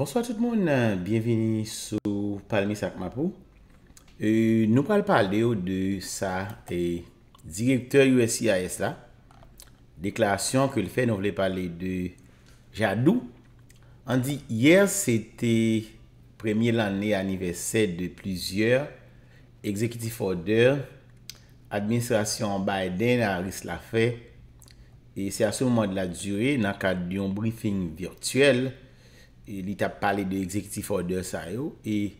Bonsoit tout moun, bienveni sou Palmi Sakmapou. Euh, nou pal pale de yo de sa direktor USI AS la. Deklarasyon ke l fè nou vle pale de Jadou. An di, yèr sè te premye l anè aniversè de plizyeur, exekitif odeur, administrasyon Biden a ris la fè. E se a sou moun moun de la djure, nan kad yon briefing virtuel, E li tap pale de ekzekitif orde sa yo, e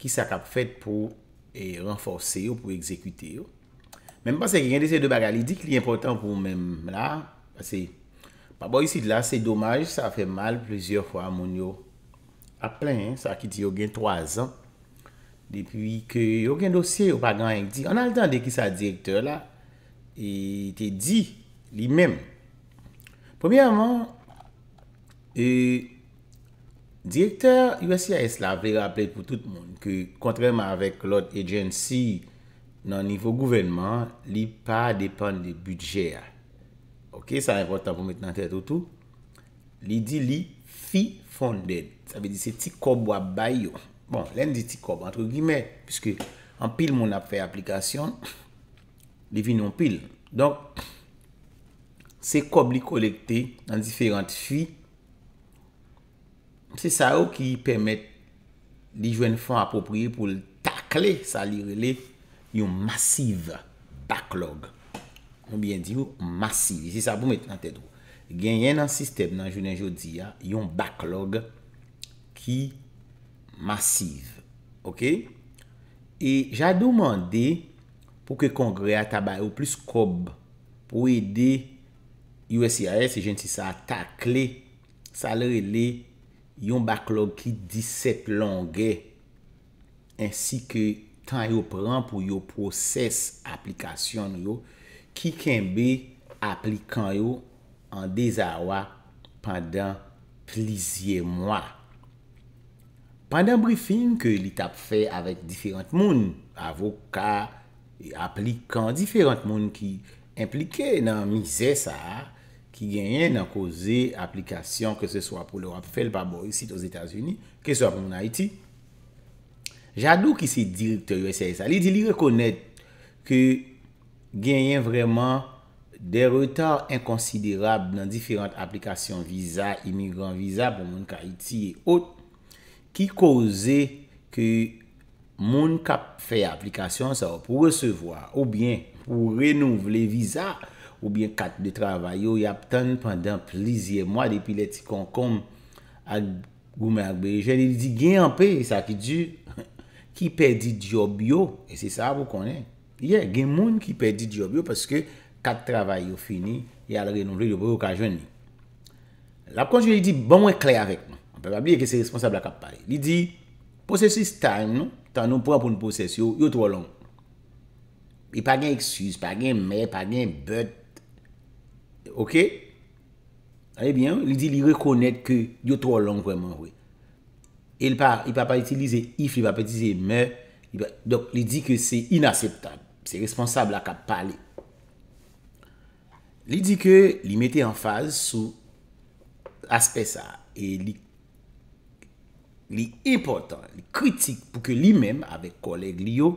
ki sa kap fet pou e, renforse yo, pou ekzekite yo. Menm panse gen dese de bagan, li di ki li impotant pou menm la, pase, pa bo yisi la, se domaj, sa fe mal plezyor fwa moun yo. Aplem, sa ki di yo gen 3 an, depi ki yo gen dosye yo bagan, an al dan de ki sa direkter la, e te di li menm. Premi anman, e... Direkter USCIS la ve rappele pou tout moun ke kontreman avek lot agency nan nivou gouvenman li pa depan de budget a. Ok, sa repotan pou met nan tete ou tou. Li di li fi fonded. Sa ve di se ti kob wabay yo. Bon, len di ti kob, entre guimet, piskè an pil moun ap fè aplikasyon, li vi non pil. Donk, se kob li kolekte nan diferant fi Se sa ou ki pemet li jwen fon apopriye pou takle sa li rele yon masiv baklog. Moun bien di ou, masiv. Se sa pou met nan ted ou. Genyen nan sistem nan jwen en jodi ya, yon baklog ki masiv. Ok? E jadou mande pou ke kongre atabaye ou plus kob pou ede USIR, se jen ti sa, sa takle sa li rele yon baklog ki disep longè, ansi ke tan yo pran pou yo proses aplikasyon yo, ki kenbe aplikan yo an dezawa pandan plizye mwa. Pandan brifin ke li tap fe avet diferant moun, avoka, aplikan, diferant moun ki implike nan mizè sa a, ki genyen nan koze aplikasyon ke se swa pou lor ap fèl pa bo yon sit ouz Etats-Unis, ke swa pou moun Haïti. Jadou ki si direktoryo S.A.S.A. li di li rekonèd ke genyen vreman de retor inkonsidérable nan diférent aplikasyon visa, imigran visa pou moun Kaïti et autres ki koze ke moun ka fè aplikasyon sa wè pou resevwa ou bien pou renouv le visa Ou byen kat de travay yo, ya ap tan pandan plizye mwa, depi leti konkon, ak goumen ak beye jen, li di gen anpe, sa ki di, ki pedi di obyo, e se sa vokonen. Ye, gen moun ki pedi di obyo, paske kat travay yo fini, ya alre nomle, yo vokajen ni. La konjou li di, bon ek klay avèk, anpe pa biye ki se responsable ak ap paye. Li di, posesis non? tan nou, tan nou pran pou nou poses yo, yo tro long. E pa gen eksyus, pa gen me, pa gen bed, Ok, alèbyen, li di li rekonèt ke yo tro long wèman wè. El pa, el pa pa itilize if, el pa pa itilize mè. Dok, li di ke se inaseptab, se responsab la kap pale. Li di ke li mette an faz sou aspe sa. E li, li important, li kritik pou ke li mèm avèk koleg li yo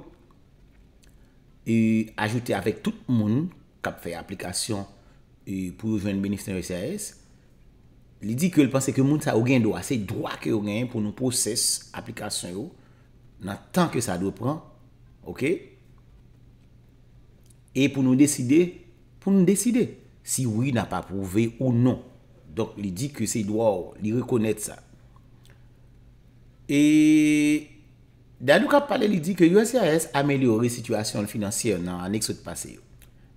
e ajoutè avèk tout moun kap fè aplikasyon E pou yon benifiten YCIS, li di ke l panse ke moun sa ou gen do a se dwa ke ou gen pou nou poses aplikasyon yo nan tan ke sa do pran, ok? Et pou nou deside, pou nou deside si oui nan pa prouve ou non. Donk, li di ke se y do a ou, li rekonet sa. Et dan nou ka pale, li di ke YCIS ameliori situasyon finansyen nan anekso te pase yo.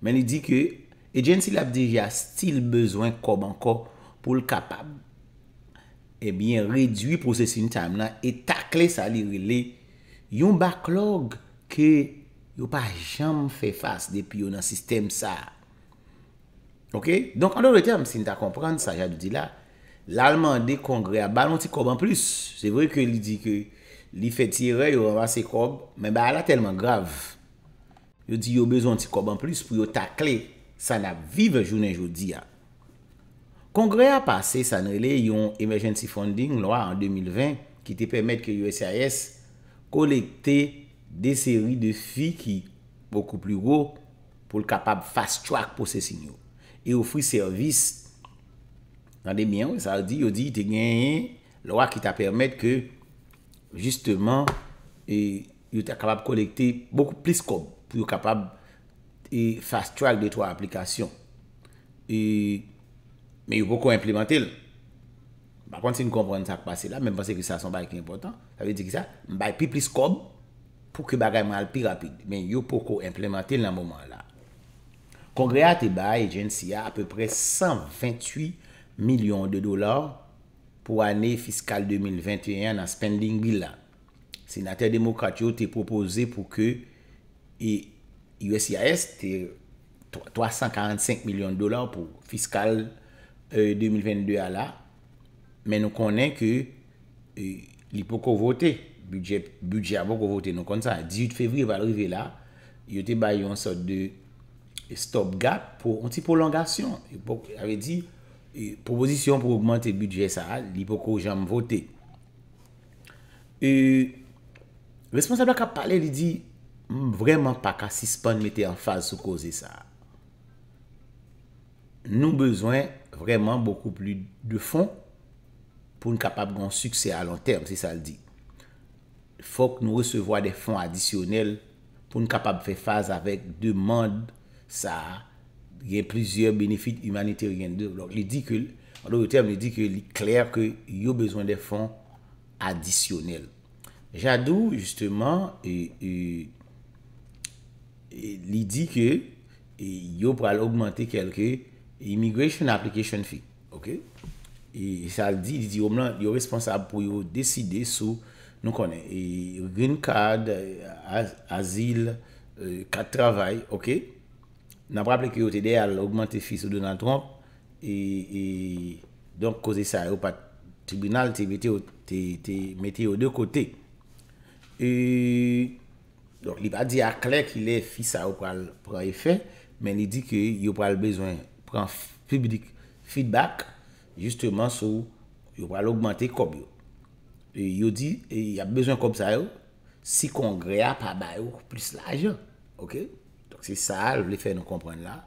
Men li di ke E jen sil ap dija stil bezwen kob an kob pou l kapab. Ebyen, eh redwi prosesin tan la e takle sa li rile yon baklog ke yo pa jam fe fas depi yon nan sistem sa. Ok, donk an do re tem sin ta kompran sa jadou di la. L alman de kongre a banon ti kob an plus. Se vre ke li di ke li fetire yo an vase kob, men ba ala telman grav. Yo di yo bezwen ti kob an plus pou yo takle. San ap vive jounen jodi ya. Kongre a pase san rele yon emergency funding lwa an 2020 ki te permette ke USIS kolekte de seri de fi ki bokou pli wou pou l kapab fast track pou se sin yo. E ofri servis nan demyen wè sa di yo di te genyen lwa ki ta permette ke justeman e, yo te kapab kolekte bokou pli skob pou yo kapab e fast track de twa aplikasyon. E, men yo pou ko implemente l. Par kont se nou kompran sa kpase la, men mpense ki sa son bay ki important, sa ve di ki sa, mbay pi plis kob, pou ki bagay mal pi rapide. Men yo pou ko implemente l nan mouman la. Kongreati bay, jensi a apè pre 128 milyon de dolar pou anè fiskal 2021 nan spending li la. Senatèr demokrat yo te propose pou ke e USIAS te 345 milyon dolar pou fiskal 2022 ala men nou konen ke li pou kovote budget avok kovote nou konen sa, 18 fevri valrive la yo te bay yon sot de stop gap pou anti-polongasyon avè di euh, proposisyon pou augmente budget sa li pou kovote responsable ak ap pale li di Vreman pa kasi span mette an faz sou koze sa. Nou bezwen vreman bokou pli de fon pou nou kapab gwan suksè a long term se sa l di. Fok nou resevo a de fon adisyonel pou nou kapab fe faz avek de mand sa gen plizye benefite humanite gen de. Lè di ke lè kler ke yon bezwen de fon adisyonel. Jadou, justeman, e... Li di ke e, yo pral augmente kelke immigration application fi. Ok. E sa l di, di di yo mnen yo responsable pou yo deside sou nou konen. E green card, asil, e, kat travay. Ok. Na pral pleke yo te dey al augmente fi sou Donald Trump. E, e donk koze sa yo pat tribunal te mette yo de kote. E... Donk li va di a kler ki le fi sa ou pral prefe, men li di ki yo pral bezwen pran publik feedback, justeman sou yo pral augmente kob yo. Yo di, yo ap bezwen kob sa yo, si kongrea pa bay ou, plus la ajan. Ok? Donk se sa, yo vle fe nou kompren la.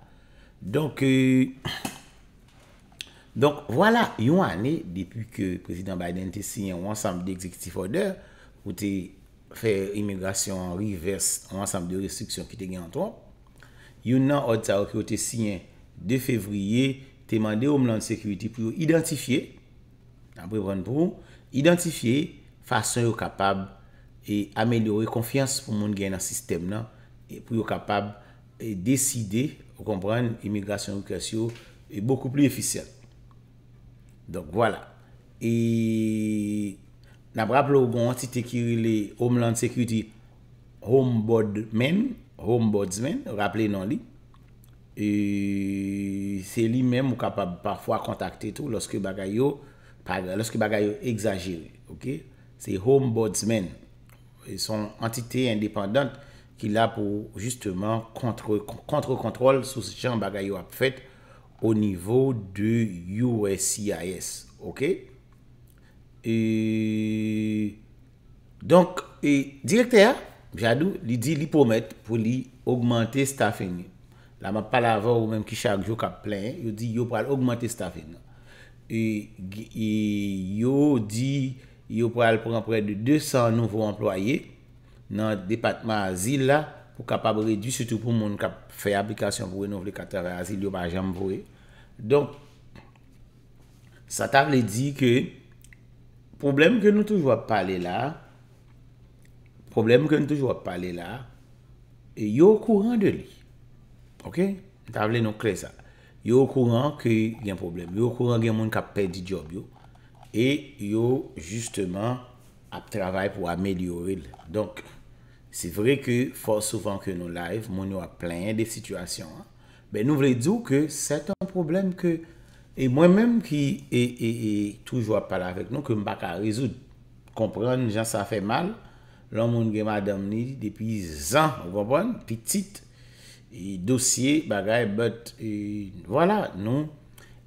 Donk, euh, donk, wala, yon ane, depi ke prezident Biden te sinyon wansam di exektif odeur, wote, fèr imigrasyon an riverse an ansamble de restriksyon ki te gen an ton, yon nan od sa ou ki ou te sinyen 2 fevriye, te mande ou mlan de sekwiti pou yo identifiye, nan brevran prou, identifiye fason yo kapab e ameliori konfians pou moun gen nan sistem nan, pou yo kapab, e deside, ou kompran, imigrasyon ou kasyo, e bokou pli efisyen. Donk wala, e... N ap raple ou goun entite ki wile Homeland Security Homebodsman Raple nan li e Se li men mou kapab Parfwa kontakte tou Lorske bagay yo Exagere Se Homebodsman e Son entite independant Ki la pou justeman Kontre kontrol sou se chan bagay yo ap fèt Ou nivou De USCIS Ok E Donk, direkte ya, mjadou, li di li pomet pou li augmente stafen. La mwen pala avan ou menm ki chak yo kap plen, yo di yo pral augmente stafen. E yo di yo pral pran pral de 200 nouvo employe nan depatman azil la pou kap apredu, sotou pou moun kap fey ablikasyon pou enovle kater azil yo pa jambou. Donk, sa tab le di ke problem ke nou tou jwa pale la Problem ke nou toujwa pale la, e yo kouran de li. Ok? Ta vle nou kre sa. Yo kouran ki gen problem. Yo kouran gen moun kap pedi job yo. E yo, justeman, ap travay pou amelyoril. Donk, se vre ke fos soufan ke nou laif, moun yo ap plen de situasyon. Ben nou vle dzo ke setan problem ke... E mwen menm ki e, e, toujwa pale avek nou, ke mbak a rezo kompran jan sa fe mal... Loun moun gen madam ni depi zan, ou konpon, pitit. E dosye bagay, but, e, wala, nou,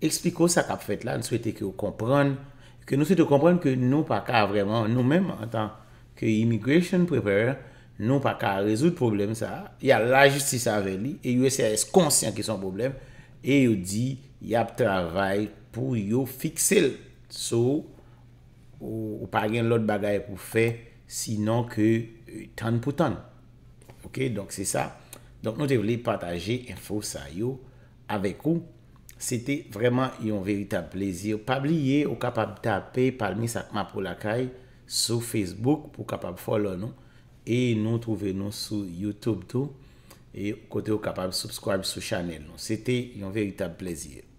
ekspliko sa kap fet la, nou swete ki ou konpon, ke nou swete konpon ke nou pa ka vreman, nou men, an tan, ke immigration preparer, nou pa ka rezout problem sa, ya la justisa ve li, e USAS konsyen ki son problem, e yo di, ya ap travay pou yo fiksel. So, ou pa gen lot bagay pou fe, ou, Sinon ke euh, tan pou tan. Ok, donk se sa. Donk nou te vle pataje info sa yo. Awek ou. Sete vreman yon veritab plezir. Pabli ye ou kapab tape palmi sakma pou lakay. Sou Facebook pou kapab follow nou. E nou trove nou sou Youtube tou. E kote ou kapab subscribe sou chanel nou. Sete yon veritab plezir.